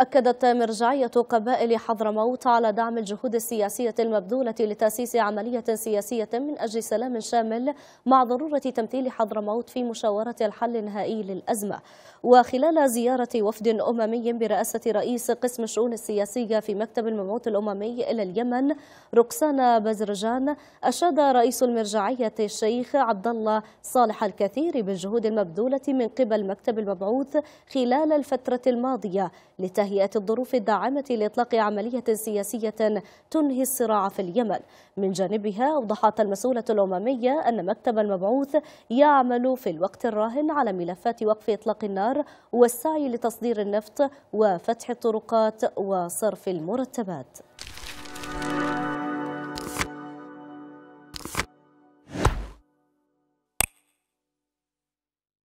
أكدت مرجعية قبائل حضرموت على دعم الجهود السياسية المبذولة لتأسيس عملية سياسية من أجل سلام شامل مع ضرورة تمثيل حضرموت في مشاورة الحل النهائي للأزمة وخلال زيارة وفد أممي برئاسة رئيس قسم الشؤون السياسية في مكتب المبعوث الأممي إلى اليمن ركسانا بزرجان أشاد رئيس المرجعية الشيخ عبد الله صالح الكثير بالجهود المبذولة من قبل مكتب المبعوث خلال الفترة الماضية لتهيئة وتهيئة الظروف الداعمة لإطلاق عملية سياسية تنهي الصراع في اليمن من جانبها أوضحت المسؤولة الأممية أن مكتب المبعوث يعمل في الوقت الراهن على ملفات وقف إطلاق النار والسعي لتصدير النفط وفتح الطرقات وصرف المرتبات